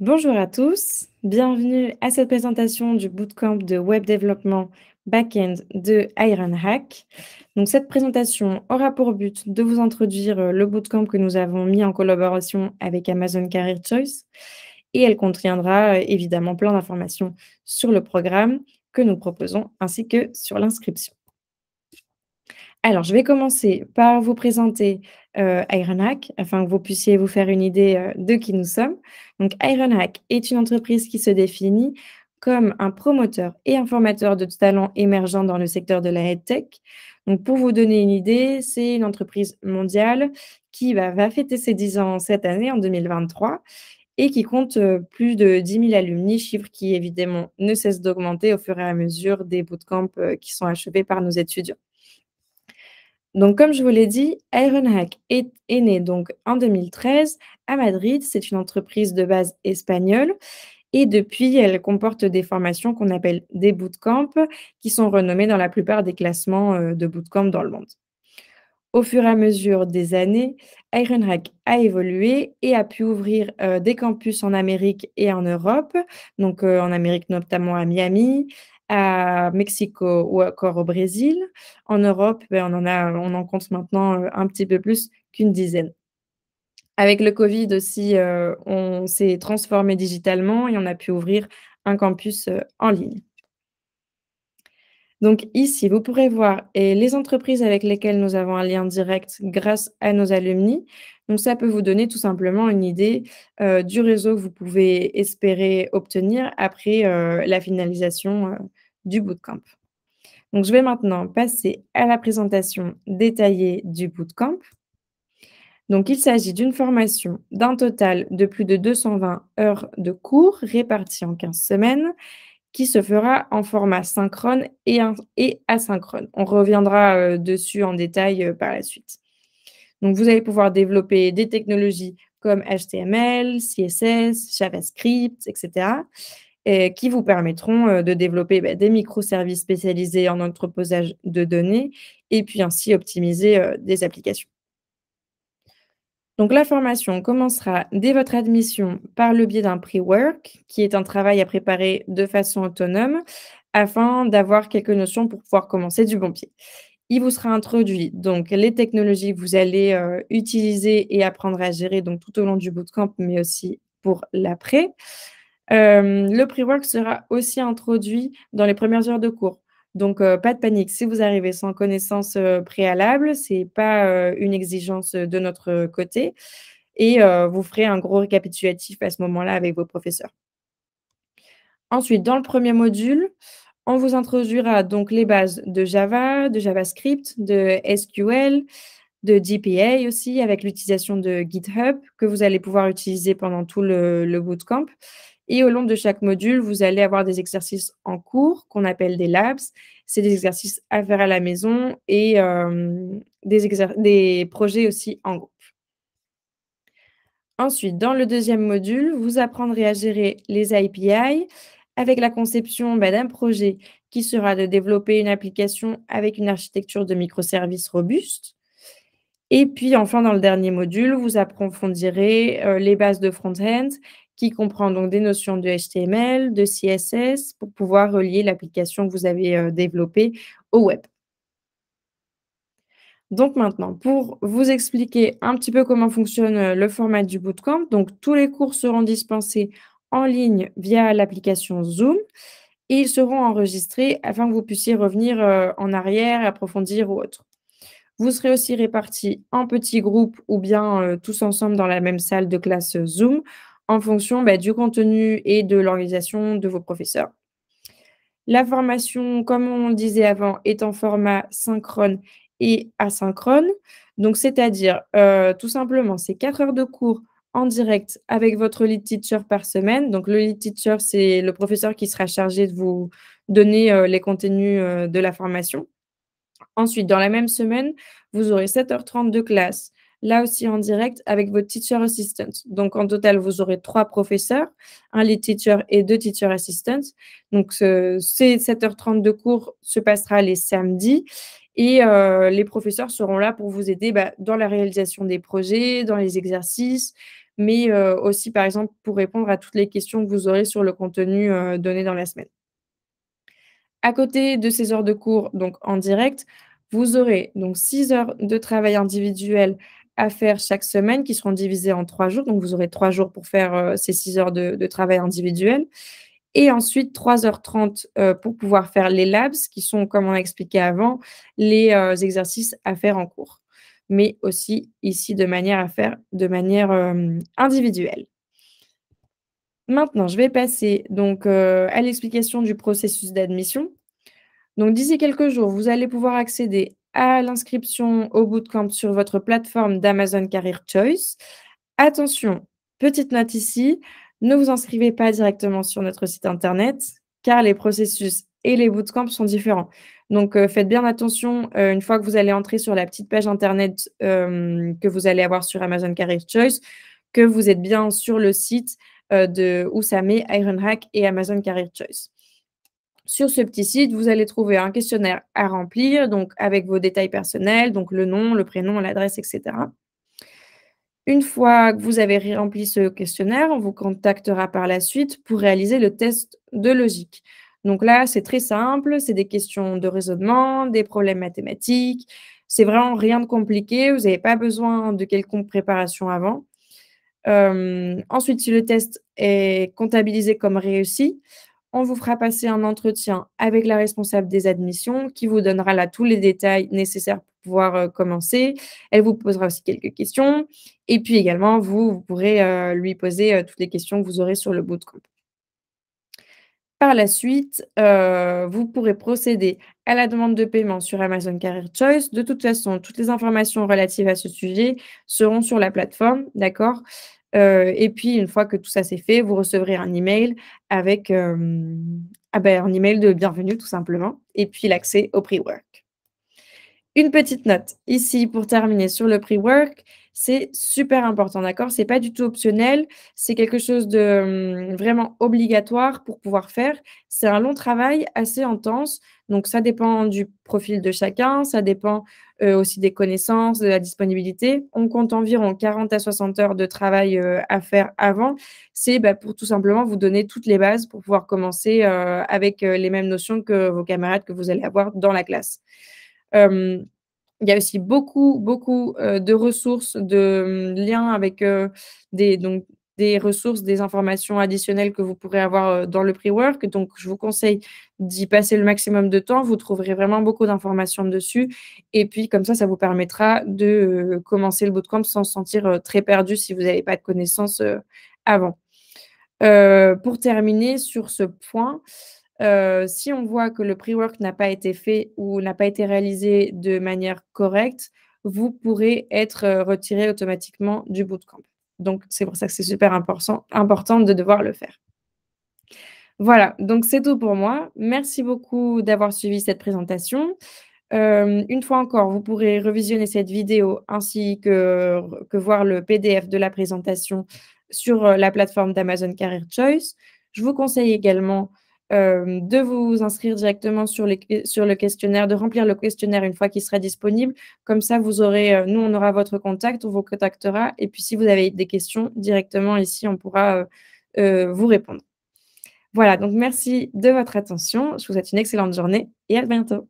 Bonjour à tous, bienvenue à cette présentation du bootcamp de web développement backend de Ironhack. Donc cette présentation aura pour but de vous introduire euh, le bootcamp que nous avons mis en collaboration avec Amazon Career Choice et elle contiendra euh, évidemment plein d'informations sur le programme que nous proposons ainsi que sur l'inscription. Alors, je vais commencer par vous présenter Ironhack, euh, afin que vous puissiez vous faire une idée euh, de qui nous sommes. Donc, Ironhack est une entreprise qui se définit comme un promoteur et un formateur de talents émergents dans le secteur de la head tech. Donc, pour vous donner une idée, c'est une entreprise mondiale qui bah, va fêter ses 10 ans cette année, en 2023, et qui compte euh, plus de 10 000 alumni, chiffre qui évidemment ne cesse d'augmenter au fur et à mesure des bootcamps qui sont achevés par nos étudiants. Donc, comme je vous l'ai dit, Ironhack est, née né donc en 2013 à Madrid. C'est une entreprise de base espagnole. Et depuis, elle comporte des formations qu'on appelle des bootcamps, qui sont renommées dans la plupart des classements euh, de bootcamps dans le monde. Au fur et à mesure des années, Ironhack a évolué et a pu ouvrir euh, des campus en Amérique et en Europe, donc euh, en Amérique notamment à Miami, à Mexico ou encore au Brésil. En Europe, ben, on, en compte maintenant euh, un petit peu plus qu'une dizaine. Avec le Covid aussi, euh, on s'est transformé digitalement et on a pu ouvrir un campus euh, en ligne. Donc ici, vous pourrez voir les entreprises avec lesquelles nous avons un lien direct grâce à nos alumni. Donc ça peut vous donner tout simplement une idée euh, du réseau que vous pouvez espérer obtenir après euh, la finalisation euh, du bootcamp. Donc je vais maintenant passer à la présentation détaillée du bootcamp. Donc, il s'agit d'une formation d'un total de plus de 220 heures de cours réparties en 15 semaines qui se fera en format synchrone et, asynchrone. On reviendra euh, dessus en détail euh, par la suite. Donc, vous allez pouvoir développer des technologies comme HTML, CSS, JavaScript, etc., euh, qui vous permettront de développer bah, des microservices spécialisés en entreposage de données et puis ainsi optimiser des applications. Donc la formation commencera dès votre admission par le biais d'un pre-work, qui est un travail à préparer de façon autonome afin d'avoir quelques notions pour pouvoir commencer du bon pied. Il vous sera introduit donc les technologies que vous allez euh, utiliser et apprendre à gérer donc tout au long du bootcamp, mais aussi pour l'après. Euh, le pre-work sera aussi introduit dans les premières heures de cours donc, euh, pas de panique. Si vous arrivez sans connaissance euh, préalable, ce n'est pas euh, une exigence de notre côté. Et vous ferez un gros récapitulatif à ce moment-là avec vos professeurs. Ensuite, dans le premier module, on vous introduira donc les bases de Java, de JavaScript, de SQL, de GPA aussi, avec l'utilisation de GitHub que vous allez pouvoir utiliser pendant tout le, le bootcamp. Et au long de chaque module, vous allez avoir des exercices en cours qu'on appelle des labs. C'est des exercices à faire à la maison et euh, des, des projets aussi en groupe. Ensuite, dans le deuxième module, vous apprendrez à gérer les API avec la conception bah, d'un projet qui sera de développer une application avec une architecture de microservices robuste. Et puis enfin, dans le dernier module, vous approfondirez euh, les bases de front-end qui comprend donc des notions de HTML, de CSS pour pouvoir relier l'application que vous avez euh, développée au web. Donc maintenant, pour vous expliquer un petit peu comment fonctionne euh, le format du bootcamp, donc tous les cours seront dispensés en ligne via l'application Zoom et ils seront enregistrés afin que vous puissiez revenir euh, en arrière, approfondir ou autre. Vous serez aussi répartis en petits groupes ou bien tous ensemble dans la même salle de classe Zoom en fonction bah, du contenu et de l'organisation de vos professeurs. La formation, comme on le disait avant, est en format synchrone et asynchrone. Donc, c'est-à-dire, euh, tout simplement, c'est quatre heures de cours en direct avec votre lead teacher par semaine. Donc, le lead teacher, c'est le professeur qui sera chargé de vous donner euh, les contenus euh, de la formation. Ensuite, dans la même semaine, vous aurez 7h30 de classe, là aussi en direct avec votre teacher assistant. Donc en total, vous aurez trois professeurs, un lead teacher et deux teacher assistants. Donc ces 7h30 de cours se passera les samedis et euh, les professeurs seront là pour vous aider bah, dans la réalisation des projets, dans les exercices, mais euh, aussi par exemple pour répondre à toutes les questions que vous aurez sur le contenu euh, donné dans la semaine. À côté de ces heures de cours, donc en direct, vous aurez donc 6 heures de travail individuel à faire chaque semaine qui seront divisées en trois jours. Donc, vous aurez trois jours pour faire euh, ces six heures de, travail individuel. Et ensuite, 3h30 euh, pour pouvoir faire les labs, qui sont, comme on a expliqué avant, les euh, exercices à faire en cours, mais aussi ici de manière à faire de manière individuelle. Maintenant, je vais passer donc à l'explication du processus d'admission. Donc, d'ici quelques jours, vous allez pouvoir accéder à l'inscription au bootcamp sur votre plateforme d'Amazon Career Choice. Attention, petite note ici, ne vous inscrivez pas directement sur notre site internet car les processus et les bootcamps sont différents. Donc euh, faites bien attention euh, une fois que vous allez entrer sur la petite page internet euh, que vous allez avoir sur Amazon Career Choice, que vous êtes bien sur le site de où ça met Ironhack et Amazon Career Choice. Sur ce petit site, vous allez trouver un questionnaire à remplir, donc avec vos détails personnels, donc le nom, le prénom, l'adresse, etc. Une fois que vous avez rempli ce questionnaire, on vous contactera par la suite pour réaliser le test de logique. Donc là, c'est très simple, c'est des questions de raisonnement, des problèmes mathématiques. C'est vraiment rien de compliqué, vous n'avez pas besoin de quelconque préparation avant. Euh, ensuite, si le test est comptabilisé comme réussi, on vous fera passer un entretien avec la responsable des admissions qui vous donnera là tous les détails nécessaires pour pouvoir euh, commencer. Elle vous posera aussi quelques questions. Et puis également, vous, pourrez euh, lui poser euh, toutes les questions que vous aurez sur le bootcamp. Par la suite, vous pourrez procéder à la demande de paiement sur Amazon Career Choice. De toute façon, toutes les informations relatives à ce sujet seront sur la plateforme, d'accord euh, et puis, une fois que tout ça c'est fait, vous recevrez un email avec euh, ah ben, un email de bienvenue tout simplement, et puis l'accès au pre-work. Une petite note ici pour terminer sur le pre-work c'est super important, d'accord C'est pas du tout optionnel, c'est quelque chose de mmh, vraiment obligatoire pour pouvoir faire. C'est un long travail assez intense, donc ça dépend du profil de chacun, ça dépend euh, aussi des connaissances, de la disponibilité. On compte environ 40 à 60 heures de travail euh, à faire avant. C'est bah, pour tout simplement vous donner toutes les bases pour pouvoir commencer euh, avec les mêmes notions que vos camarades que vous allez avoir dans la classe. Il y a aussi beaucoup, beaucoup euh, de ressources, de hum, liens avec euh, des, donc, des ressources, des informations additionnelles que vous pourrez avoir euh, dans le pre-work. Donc, je vous conseille d'y passer le maximum de temps. Vous trouverez vraiment beaucoup d'informations dessus. Et puis, comme ça, ça vous permettra de commencer le bootcamp sans se sentir très perdu si vous n'avez pas de connaissances avant. pour terminer sur ce point, euh, si on voit que le pre-work n'a pas été fait ou n'a pas été réalisé de manière correcte, vous pourrez être euh, retiré automatiquement du bootcamp. Donc, c'est pour ça que c'est super important, important de devoir le faire. Voilà, donc c'est tout pour moi. Merci beaucoup d'avoir suivi cette présentation. Euh, une fois encore, vous pourrez revisionner cette vidéo ainsi que, que voir le PDF de la présentation sur la plateforme d'Amazon Career Choice. Je vous conseille également euh, de vous inscrire directement sur, les, sur, le questionnaire, de remplir le questionnaire une fois qu'il sera disponible. Comme ça, vous aurez, euh, nous, on aura votre contact, on vous contactera. Et puis, si vous avez des questions directement ici, on pourra euh, vous répondre. Voilà, donc merci de votre attention. Je vous souhaite une excellente journée et à bientôt.